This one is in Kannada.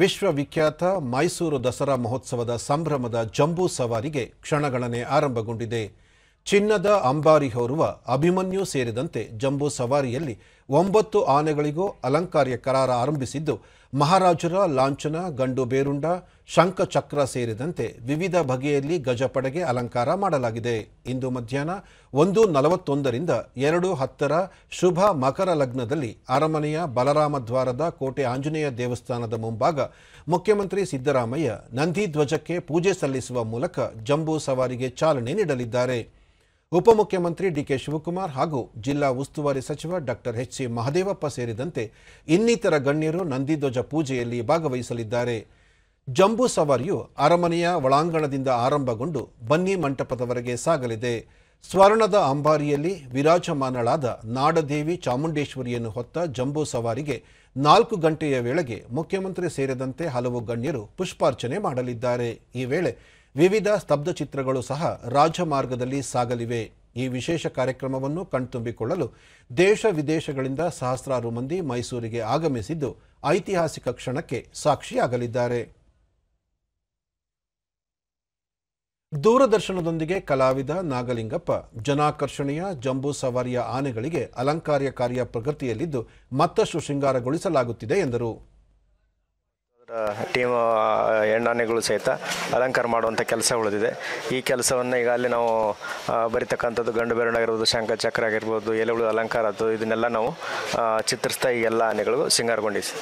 ವಿಶ್ವವಿಖ್ಯಾತ ಮೈಸೂರು ದಸರಾ ಮಹೋತ್ಸವದ ಸಂಭ್ರಮದ ಜಂಬೂ ಸವಾರಿಗೆ ಕ್ಷಣಗಣನೆ ಆರಂಭಗೊಂಡಿದೆ ಚಿನ್ನದ ಅಂಬಾರಿ ಹೊರುವ ಅಭಿಮನ್ಯು ಸೇರಿದಂತೆ ಜಂಬೂ ಸವಾರಿಯಲ್ಲಿ ಒಂಬತ್ತು ಆನೆಗಳಿಗೂ ಅಲಂಕಾರ್ಯ ಕರಾರ ಆರಂಭಿಸಿದ್ದು ಮಹಾರಾಜರ ಲಾಂಛನ ಗಂಡು ಬೇರುಂಡ ಶಂಖಚಕ್ರ ಸೇರಿದಂತೆ ವಿವಿಧ ಬಗೆಯಲ್ಲಿ ಗಜಪಡೆಗೆ ಅಲಂಕಾರ ಮಾಡಲಾಗಿದೆ ಇಂದು ಮಧ್ಯಾಹ್ನ ಒಂದು ನಲವತ್ತೊಂದರಿಂದ ಎರಡು ಹತ್ತರ ಶುಭ ಮಕರ ಲಗ್ನದಲ್ಲಿ ಅರಮನೆಯ ಬಲರಾಮ ದ್ವಾರದ ಕೋಟೆ ಆಂಜನೇಯ ದೇವಸ್ಥಾನದ ಮುಂಭಾಗ ಮುಖ್ಯಮಂತ್ರಿ ಸಿದ್ದರಾಮಯ್ಯ ನಂದಿ ಧ್ವಜಕ್ಕೆ ಪೂಜೆ ಸಲ್ಲಿಸುವ ಮೂಲಕ ಜಂಬೂ ಸವಾರಿಗೆ ಚಾಲನೆ ನೀಡಲಿದ್ದಾರೆ ಉಪಮುಖ್ಯಮಂತ್ರಿ ಡಿಕೆ ಶಿವಕುಮಾರ್ ಹಾಗೂ ಜಿಲ್ಲಾ ಉಸ್ತುವಾರಿ ಸಚಿವ ಡಾಕ್ಟರ್ ಎಚ್ ಸಿ ಮಹದೇವಪ್ಪ ಸೇರಿದಂತೆ ಇನ್ನಿತರ ಗಣ್ಯರು ನಂದಿಧ್ವಜ ಪೂಜೆಯಲ್ಲಿ ಭಾಗವಹಿಸಲಿದ್ದಾರೆ ಜಂಬೂ ಸವಾರಿಯು ಅರಮನೆಯ ಒಳಾಂಗಣದಿಂದ ಆರಂಭಗೊಂಡು ಬನ್ನಿ ಮಂಟಪದವರೆಗೆ ಸಾಗಲಿದೆ ಸ್ವರ್ಣದ ಅಂಬಾರಿಯಲ್ಲಿ ವಿರಾಜಮಾನಳಾದ ನಾಡದೇವಿ ಚಾಮುಂಡೇಶ್ವರಿಯನ್ನು ಹೊತ್ತ ಜಂಬೂ ಸವಾರಿಗೆ ನಾಲ್ಕು ಗಂಟೆಯ ವೇಳೆಗೆ ಮುಖ್ಯಮಂತ್ರಿ ಸೇರಿದಂತೆ ಹಲವು ಗಣ್ಯರು ಪುಷ್ಪಾರ್ಚನೆ ಮಾಡಲಿದ್ದಾರೆ ಈ ವೇಳೆ ವಿವಿಧ ಸ್ತಬ್ಧ ಚಿತ್ರಗಳು ಸಹ ರಾಜಮಾರ್ಗದಲ್ಲಿ ಸಾಗಲಿವೆ ಈ ವಿಶೇಷ ಕಾರ್ಯಕ್ರಮವನ್ನು ಕಣ್ತುಂಬಿಕೊಳ್ಳಲು ದೇಶ ವಿದೇಶಗಳಿಂದ ಸಹಸ್ರಾರು ಮಂದಿ ಮೈಸೂರಿಗೆ ಆಗಮಿಸಿದ್ದು ಐತಿಹಾಸಿಕ ಕ್ಷಣಕ್ಕೆ ಸಾಕ್ಷಿಯಾಗಲಿದ್ದಾರೆ ದೂರದರ್ಶನದೊಂದಿಗೆ ಕಲಾವಿದ ನಾಗಲಿಂಗಪ್ಪ ಜನಾಕರ್ಷಣೆಯ ಜಂಬೂ ಸವಾರಿಯ ಆನೆಗಳಿಗೆ ಅಲಂಕಾರ್ಯ ಕಾರ್ಯ ಪ್ರಗತಿಯಲ್ಲಿದ್ದು ಮತ್ತಷ್ಟು ಶೃಂಗಾರಗೊಳಿಸಲಾಗುತ್ತಿದೆ ಎಂದರು ಟೀಮ್ ಎಣ್ಣಾನೆಗಳು ಸಹಿತ ಅಲಂಕಾರ ಮಾಡುವಂಥ ಕೆಲಸ ಉಳಿದಿದೆ ಈ ಕೆಲಸವನ್ನು ಈಗ ಅಲ್ಲಿ ನಾವು ಬರಿತಕ್ಕಂಥದ್ದು ಗಂಡು ಬೆರಳಾಗಿರ್ಬೋದು ಶಂಖ ಚಕ್ರ ಆಗಿರ್ಬೋದು ಎಲೆಗಳು ಅಲಂಕಾರ ಅದು ಇದನ್ನೆಲ್ಲ ನಾವು ಚಿತ್ರಿಸ್ತಾ ಈ ಎಲ್ಲ ಆನೆಗಳು ಸಿಂಗಾರಗೊಂಡಿಸಿ